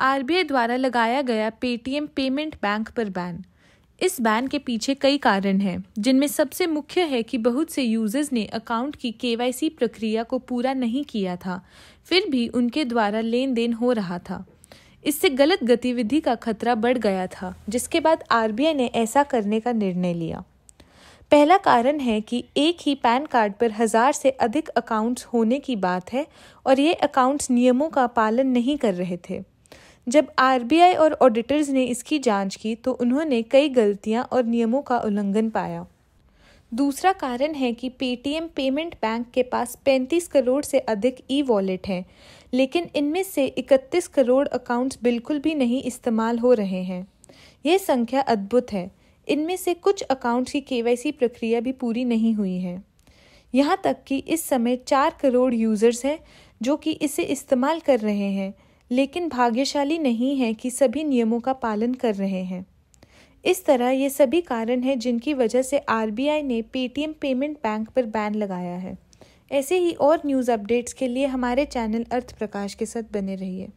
RBI द्वारा लगाया गया पेटीएम पेमेंट बैंक पर बैन इस बैन के पीछे कई कारण हैं जिनमें सबसे मुख्य है कि बहुत से यूजर्स ने अकाउंट की केवाईसी प्रक्रिया को पूरा नहीं किया था फिर भी उनके द्वारा लेन देन हो रहा था इससे गलत गतिविधि का खतरा बढ़ गया था जिसके बाद आर ने ऐसा करने का निर्णय लिया पहला कारण है कि एक ही पैन कार्ड पर हज़ार से अधिक अकाउंट्स होने की बात है और ये अकाउंट्स नियमों का पालन नहीं कर रहे थे जब आरबीआई और ऑडिटर्स ने इसकी जांच की तो उन्होंने कई गलतियां और नियमों का उल्लंघन पाया दूसरा कारण है कि पेटीएम पेमेंट बैंक के पास 35 करोड़ से अधिक ई वॉलेट हैं लेकिन इनमें से 31 करोड़ अकाउंट्स बिल्कुल भी नहीं इस्तेमाल हो रहे हैं यह संख्या अद्भुत है इनमें से कुछ अकाउंट्स की केवाईसी प्रक्रिया भी पूरी नहीं हुई है यहाँ तक कि इस समय चार करोड़ यूज़र्स हैं जो कि इसे इस्तेमाल कर रहे हैं लेकिन भाग्यशाली नहीं है कि सभी नियमों का पालन कर रहे हैं इस तरह ये सभी कारण हैं जिनकी वजह से आर ने पेटीएम पेमेंट बैंक पर बैन लगाया है ऐसे ही और न्यूज़ अपडेट्स के लिए हमारे चैनल अर्थ प्रकाश के साथ बने रहिए